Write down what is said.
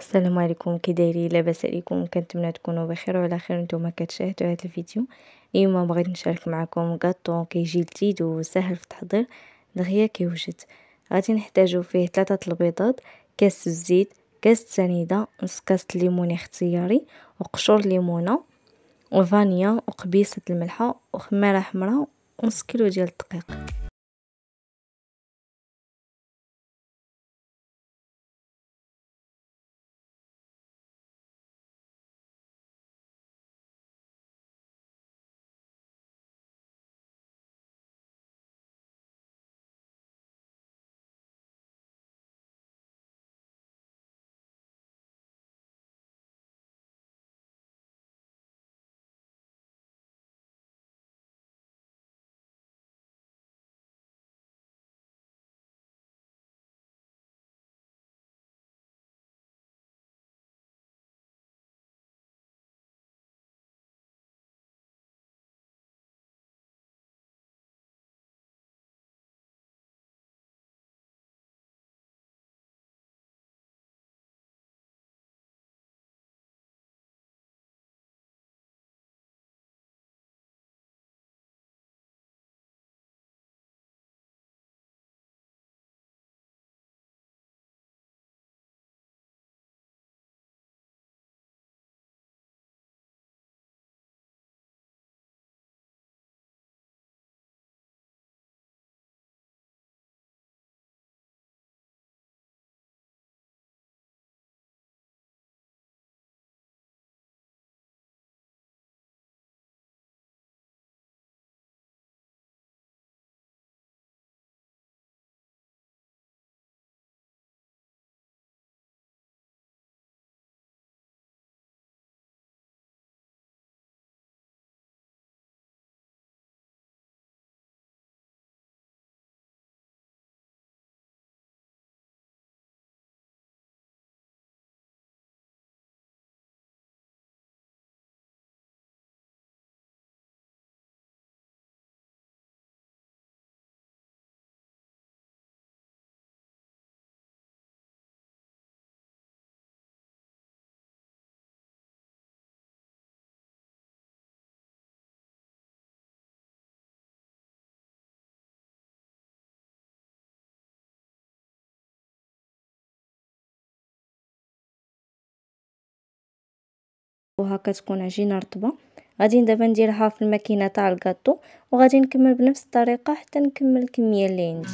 السلام عليكم كي دايرين لاباس عليكم كنتمنى تكونوا بخير وعلى خير نتوما كتشاهدوا هذا الفيديو اليوم بغيت نشارك معكم غاطون كيجي لذيذ وسهل في التحضير دغيا كيوجد غادي نحتاجو فيه ثلاثه البيضات كاس الزيت كاس سنيده نص كاس ليمون اختياري وقشور ليمونه وفانيا وقبيصه الملحه وخميره حمراء ونص كيلو ديال الدقيق وهكا تكون عجينه رطبه غادي دابا نديرها في الماكينه تاع الكاطو وغادي نكمل بنفس الطريقه حتى نكمل الكميه اللي عندي